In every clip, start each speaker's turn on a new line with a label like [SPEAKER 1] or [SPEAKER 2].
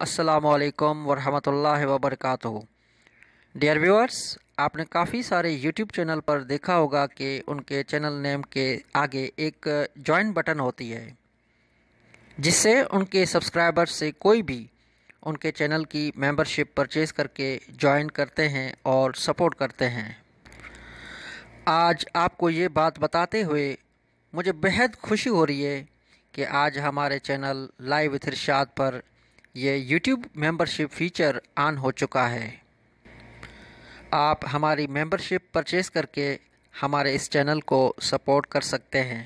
[SPEAKER 1] असलकम वरहमल वबरक dear viewers आपने काफ़ी सारे YouTube चैनल पर देखा होगा कि उनके चैनल नेम के आगे एक जॉइन बटन होती है जिससे उनके सब्सक्राइबर से कोई भी उनके चैनल की मेंबरशिप परचेज़ करके जॉइन करते हैं और सपोर्ट करते हैं आज आपको ये बात बताते हुए मुझे बेहद खुशी हो रही है कि आज हमारे चैनल लाइव विथ इरशाद पर ये यूट्यूब मेंबरशिप फीचर ऑन हो चुका है आप हमारी मेंबरशिप परचेस करके हमारे इस चैनल को सपोर्ट कर सकते हैं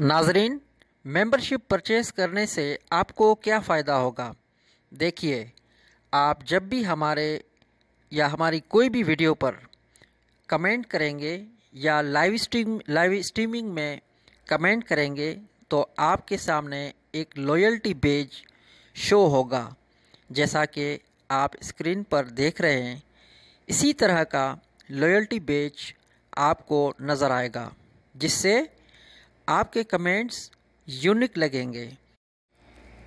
[SPEAKER 1] नाजरीन मेंबरशिप परचेस करने से आपको क्या फ़ायदा होगा देखिए आप जब भी हमारे या हमारी कोई भी वीडियो पर कमेंट करेंगे या लाइव स्ट्रीम लाइव स्ट्रीमिंग में कमेंट करेंगे तो आपके सामने एक लॉयल्टी बेज शो होगा जैसा कि आप स्क्रीन पर देख रहे हैं इसी तरह का लॉयल्टी बेच आपको नज़र आएगा जिससे आपके कमेंट्स यूनिक लगेंगे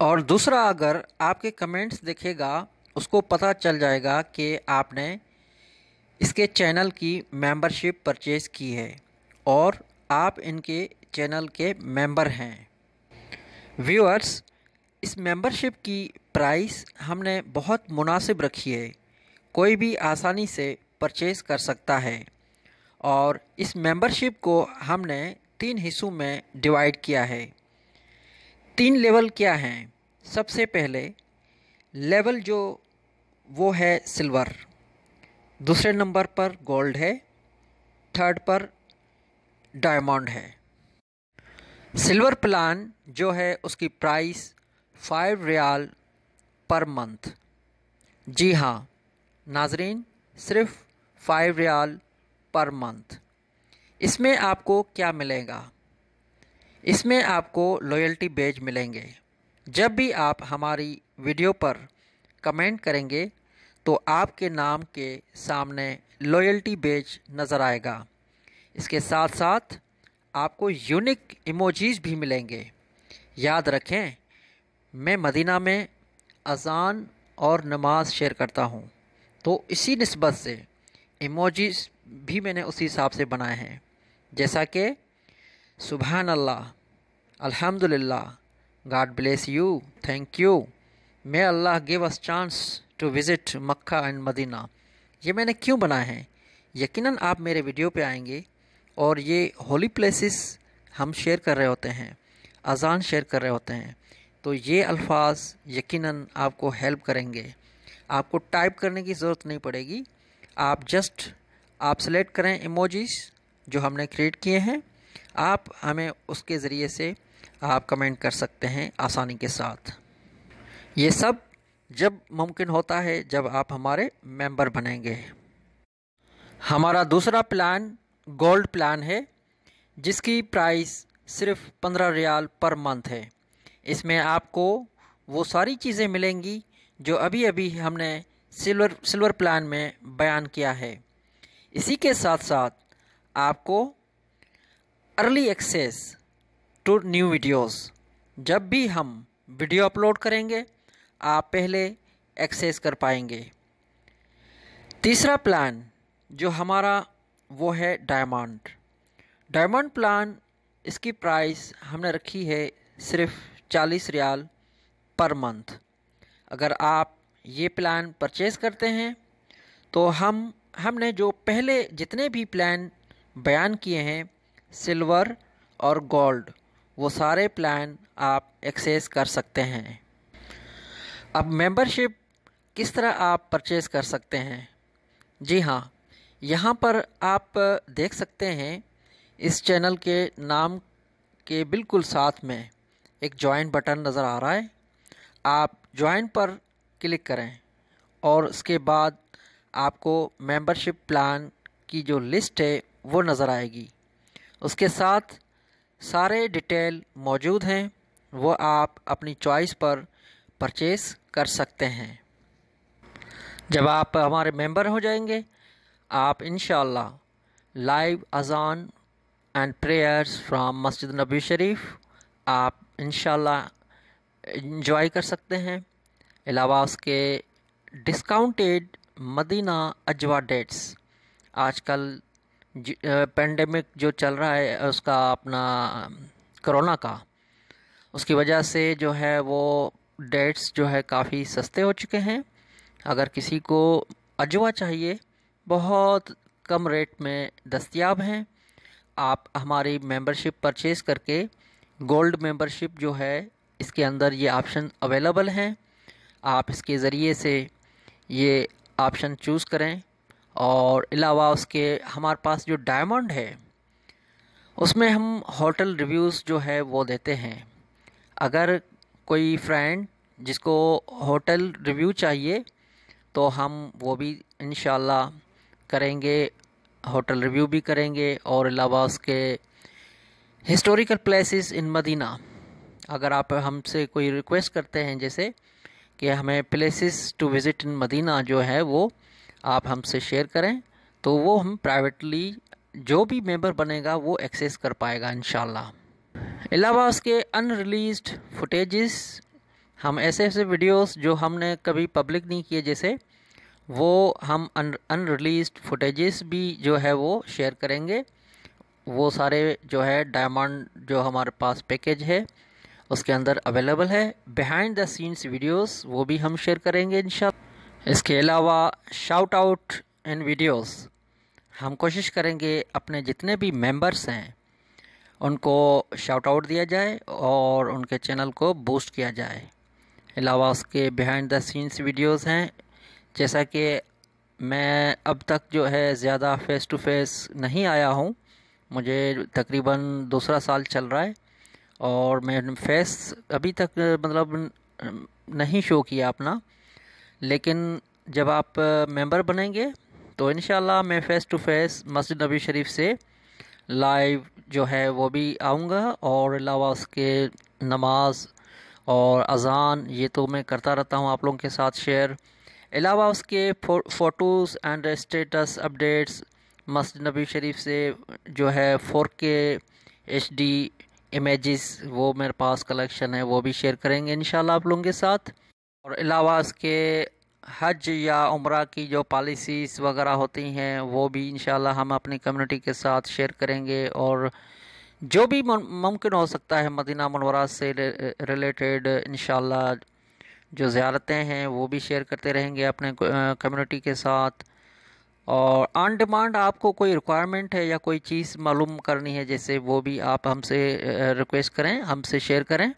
[SPEAKER 1] और दूसरा अगर आपके कमेंट्स देखेगा उसको पता चल जाएगा कि आपने इसके चैनल की मेंबरशिप परचेज़ की है और आप इनके चैनल के मेंबर हैं व्यूअर्स इस मेंबरशिप की प्राइस हमने बहुत मुनासिब रखी है कोई भी आसानी से परचेज़ कर सकता है और इस मेंबरशिप को हमने तीन हिस्सों में डिवाइड किया है तीन लेवल क्या हैं सबसे पहले लेवल जो वो है सिल्वर दूसरे नंबर पर गोल्ड है थर्ड पर डायमंड है सिल्वर प्लान जो है उसकी price five riyal per month जी हाँ नाजरीन सिर्फ फाइव रियाल पर मंथ इसमें आपको क्या मिलेगा इसमें आपको लॉयल्टी बेज मिलेंगे जब भी आप हमारी वीडियो पर कमेंट करेंगे तो आपके नाम के सामने लॉयल्टी बेज नज़र आएगा इसके साथ साथ आपको यूनिक इमोजीज़ भी मिलेंगे याद रखें मैं मदीना में अजान और नमाज शेयर करता हूँ तो इसी नस्बत से इमोजीज भी मैंने उसी हिसाब से बनाए हैं जैसा कि सुबहान अल्लाह अल्हम्दुलिल्लाह God bless you thank you may Allah give us chance to visit Mecca and Medina ये मैंने क्यों बनाए हैं यकीनन आप मेरे वीडियो पे आएंगे और ये होली प्लेसेस हम शेयर कर रहे होते हैं अजान शेयर कर रहे होते हैं तो ये अल्फाज यकीनन आपको हेल्प करेंगे आपको टाइप करने की ज़रूरत नहीं पड़ेगी आप जस्ट आप सेलेक्ट करें इमोजीज जो हमने क्रिएट किए हैं आप हमें उसके ज़रिए से आप कमेंट कर सकते हैं आसानी के साथ ये सब जब मुमकिन होता है जब आप हमारे मेंबर बनेंगे हमारा दूसरा प्लान गोल्ड प्लान है जिसकी प्राइस सिर्फ पंद्रह रियाल पर मंथ है इसमें आपको वो सारी चीज़ें मिलेंगी जो अभी अभी हमने सिल्वर सिल्वर प्लान में बयान किया है इसी के साथ साथ आपको early access to new videos जब भी हम वीडियो अपलोड करेंगे आप पहले एक्सेस कर पाएंगे तीसरा प्लान जो हमारा वो है डायमंड डायमंड प्लान इसकी प्राइस हमने रखी है सिर्फ चालीस रियाल पर मंथ अगर आप ये प्लान परचेज़ करते हैं तो हम हमने जो पहले जितने भी प्लान बयान किए हैं सिल्वर और गोल्ड वो सारे प्लान आप एक्सेस कर सकते हैं अब मेंबरशिप किस तरह आप परचेज़ कर सकते हैं जी हाँ यहाँ पर आप देख सकते हैं इस चैनल के नाम के बिल्कुल साथ में एक जॉइंट बटन नज़र आ रहा है आप जॉइंट पर क्लिक करें और उसके बाद आपको मेंबरशिप प्लान की जो लिस्ट है वो नज़र आएगी उसके साथ सारे डिटेल मौजूद हैं वो आप अपनी चॉइस पर परचेस कर सकते हैं जब आप हमारे मेंबर हो जाएंगे आप इन लाइव अजान एंड प्रेयर्स फ्राम मस्जिद नबी शरीफ आप इन इंजॉय कर सकते हैं अलावा उसके डिस्काउंटेड मदीना अजवा डेट्स आजकल पेंडेमिक जो चल रहा है उसका अपना कोरोना का उसकी वजह से जो है वो डेट्स जो है काफ़ी सस्ते हो चुके हैं अगर किसी को अजवा चाहिए बहुत कम रेट में दस्तियाब हैं आप हमारी मेंबरशिप परचेज़ करके गोल्ड मेंबरशिप जो है इसके अंदर ये ऑप्शन अवेलेबल हैं आप इसके ज़रिए से ये ऑप्शन चूज़ करें और अलावा उसके हमारे पास जो डायमंड है उसमें हम होटल रिव्यूज़ जो है वो देते हैं अगर कोई फ्रेंड जिसको होटल रिव्यू चाहिए तो हम वो भी इन करेंगे होटल रिव्यू भी करेंगे और अलावा उसके हिस्टोरिकल प्लेसेस इन मदीना अगर आप हमसे कोई रिक्वेस्ट करते हैं जैसे कि हमें places to visit in Medina जो है वो आप हमसे शेयर करें तो वो हम प्राइवेटली जो भी मेंबर बनेगा वो एक्सेस कर पाएगा इन अलावा उसके अनरिलीज फुटेजेस हम ऐसे ऐसे वीडियोस जो हमने कभी पब्लिक नहीं किए जैसे वो हम अनरिलीज फुटेजेस भी जो है वो शेयर करेंगे वो सारे जो है डायमंड जो हमारे पास पैकेज है उसके अंदर अवेलेबल है बिहाइंड द सीन्स वीडियोस वो भी हम शेयर करेंगे इन इसके अलावा शाउट आउट इन वीडियोस हम कोशिश करेंगे अपने जितने भी मेंबर्स हैं उनको शाउट आउट दिया जाए और उनके चैनल को बूस्ट किया जाए अलावा उसके बिहाइंड द सीन्स वीडियोस हैं जैसा कि मैं अब तक जो है ज़्यादा फ़ेस टू फेस नहीं आया हूँ मुझे तकरीबन दूसरा साल चल रहा है और मैं फेस अभी तक मतलब नहीं शो किया अपना लेकिन जब आप मेंबर बनेंगे तो इन मैं फ़ेस टू फेस मस्जिद नबी शरीफ से लाइव जो है वो भी आऊँगा और अलावा उसके नमाज और अजान ये तो मैं करता रहता हूँ आप लोगों के साथ शेयर अलावा उसके फ़ोटोज़ एंड स्टेटस अपडेट्स मस्जिद नबी शरीफ से जो है फोर के एच डी इमेज़ वो मेरे पास कलेक्शन है वो भी शेयर करेंगे इन आप लोगों के साथ और अलावा इसके हज या उम्र की जो पॉलिसीज़ वगैरह होती हैं वो भी इन हम अपनी कम्युनिटी के साथ शेयर करेंगे और जो भी मुमकिन हो सकता है मदीना मनवरा से रिलेटेड इन जो ज़्यारतें हैं वो भी शेयर करते रहेंगे अपने कम्युनिटी के साथ और ऑन डिमांड आपको कोई रिक्वायरमेंट है या कोई चीज़ मालूम करनी है जैसे वो भी आप हमसे रिक्वेस्ट करें हमसे शेयर करें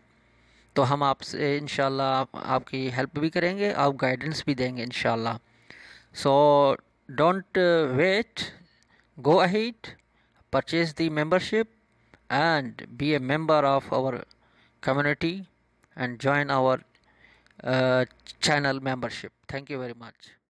[SPEAKER 1] तो हम आपसे इन आप, आपकी हेल्प भी करेंगे आप गाइडेंस भी देंगे in so don't wait go ahead purchase the membership and be a member of our community and join our channel membership thank you very much